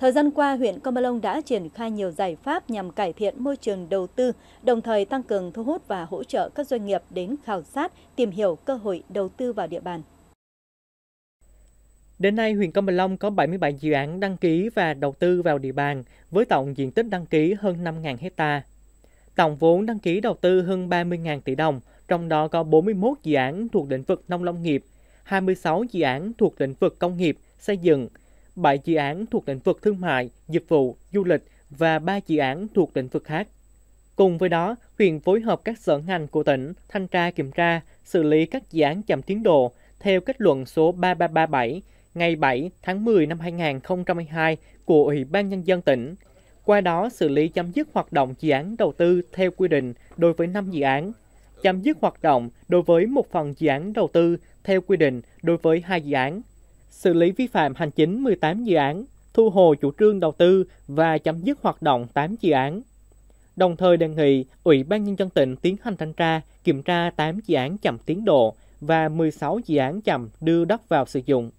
Thời gian qua, huyện Con Ba Long đã triển khai nhiều giải pháp nhằm cải thiện môi trường đầu tư, đồng thời tăng cường thu hút và hỗ trợ các doanh nghiệp đến khảo sát, tìm hiểu cơ hội đầu tư vào địa bàn. Đến nay, huyện Con Bình Long có 77 dự án đăng ký và đầu tư vào địa bàn, với tổng diện tích đăng ký hơn 5.000 hecta. Tổng vốn đăng ký đầu tư hơn 30.000 tỷ đồng, trong đó có 41 dự án thuộc lĩnh vực nông lâm nghiệp, 26 dự án thuộc lĩnh vực công nghiệp, xây dựng, 7 dự án thuộc lĩnh vực thương mại, dịch vụ, du lịch và 3 dự án thuộc lĩnh vực khác. Cùng với đó, huyện phối hợp các sở ngành của tỉnh thanh tra kiểm tra, xử lý các dự án chậm tiến độ theo kết luận số 3337 ngày 7 tháng 10 năm 2022 của Ủy ban Nhân dân tỉnh. Qua đó xử lý chấm dứt hoạt động dự án đầu tư theo quy định đối với 5 dự án, chấm dứt hoạt động đối với một phần dự án đầu tư theo quy định đối với hai dự án xử lý vi phạm hành chính 18 dự án, thu hồi chủ trương đầu tư và chấm dứt hoạt động 8 dự án. Đồng thời đề nghị Ủy ban Nhân dân tỉnh tiến hành thanh tra, kiểm tra 8 dự án chậm tiến độ và 16 dự án chậm đưa đất vào sử dụng.